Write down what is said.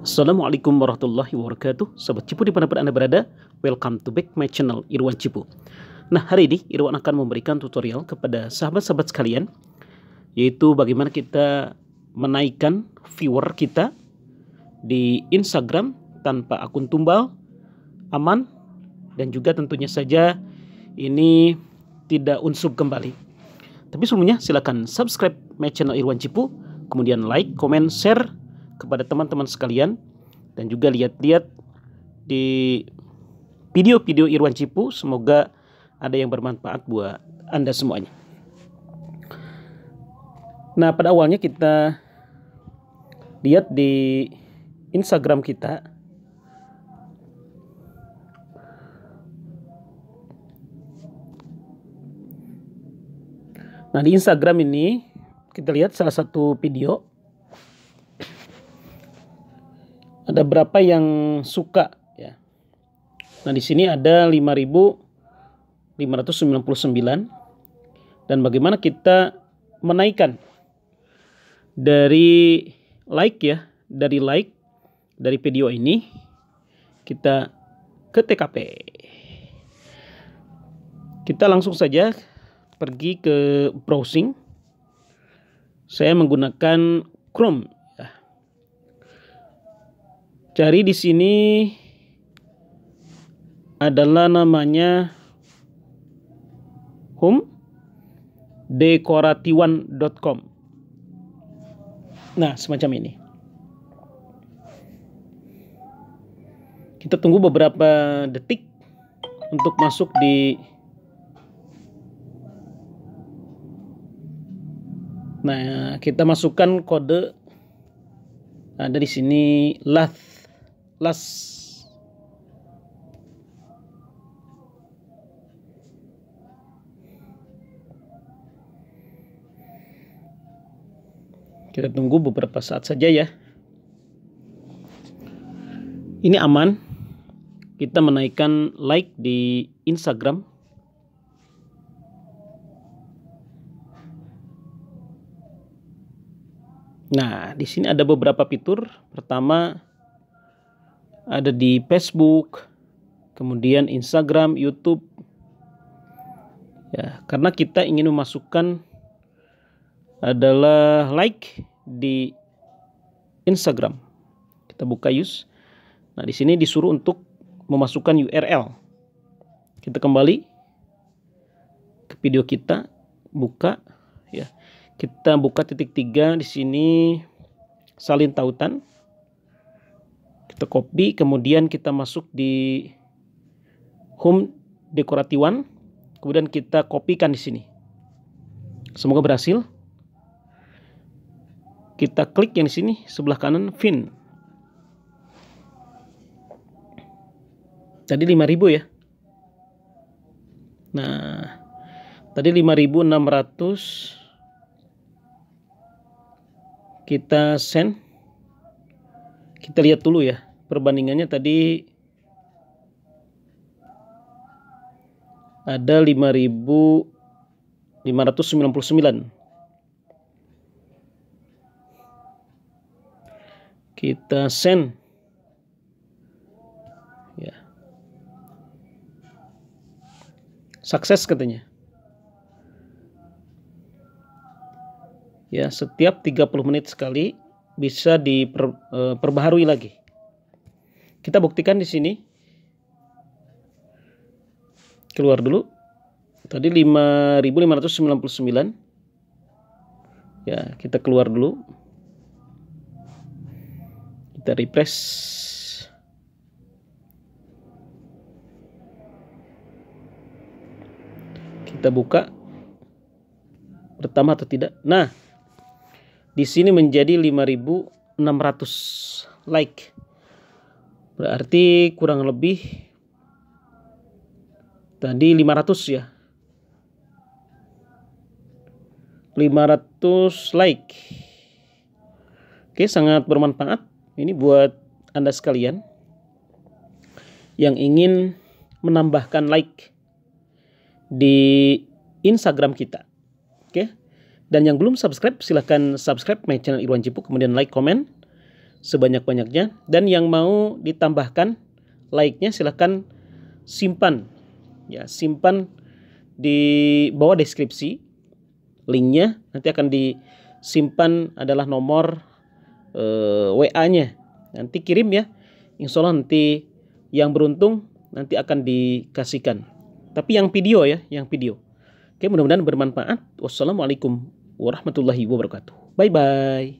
Assalamualaikum warahmatullahi wabarakatuh Sobat Cipu di pun Anda berada Welcome to back my channel Irwan Cipu Nah hari ini Irwan akan memberikan tutorial kepada sahabat-sahabat sekalian Yaitu bagaimana kita menaikkan viewer kita Di Instagram tanpa akun tumbal Aman Dan juga tentunya saja ini tidak unsub kembali Tapi sebelumnya silahkan subscribe my channel Irwan Cipu Kemudian like, comment, share kepada teman-teman sekalian dan juga lihat-lihat di video-video Irwan Cipu semoga ada yang bermanfaat buat Anda semuanya. Nah, pada awalnya kita lihat di Instagram kita Nah, di Instagram ini kita lihat salah satu video ada berapa yang suka ya. Nah, di sini ada 5599 dan bagaimana kita menaikkan dari like ya, dari like dari video ini kita ke TKP. Kita langsung saja pergi ke browsing. Saya menggunakan Chrome Cari di sini adalah namanya home dekoratiwan.com. Nah, semacam ini. Kita tunggu beberapa detik untuk masuk di Nah, kita masukkan kode ada di sini lath kita tunggu beberapa saat saja ya. Ini aman. Kita menaikkan like di Instagram. Nah, di sini ada beberapa fitur. Pertama, ada di Facebook, kemudian Instagram, YouTube. Ya, karena kita ingin memasukkan adalah like di Instagram. Kita buka use. Nah, di sini disuruh untuk memasukkan URL. Kita kembali ke video kita, buka ya. Kita buka titik tiga di sini salin tautan kita copy kemudian kita masuk di home dekoratiwan kemudian kita kopikan di sini semoga berhasil kita klik yang di sini sebelah kanan fin tadi 5000 ya nah tadi 5600 kita send kita lihat dulu ya perbandingannya tadi ada 5599 kita send ya sukses katanya ya setiap 30 menit sekali bisa diperbaharui eh, lagi kita buktikan di sini. Keluar dulu. Tadi 5599. Ya, kita keluar dulu. Kita refresh. Kita buka pertama atau tidak. Nah, di sini menjadi 5600 like. Berarti kurang lebih tadi 500 ya. 500 like. Oke, sangat bermanfaat ini buat Anda sekalian yang ingin menambahkan like di Instagram kita. Oke. Dan yang belum subscribe silahkan subscribe my channel Irwan Cipu kemudian like, comment sebanyak-banyaknya dan yang mau ditambahkan like-nya silahkan simpan ya simpan di bawah deskripsi linknya nanti akan disimpan adalah nomor e, eh, WA-nya nanti kirim ya Insya Allah nanti yang beruntung nanti akan dikasihkan tapi yang video ya yang video Oke mudah-mudahan bermanfaat wassalamualaikum warahmatullahi wabarakatuh bye bye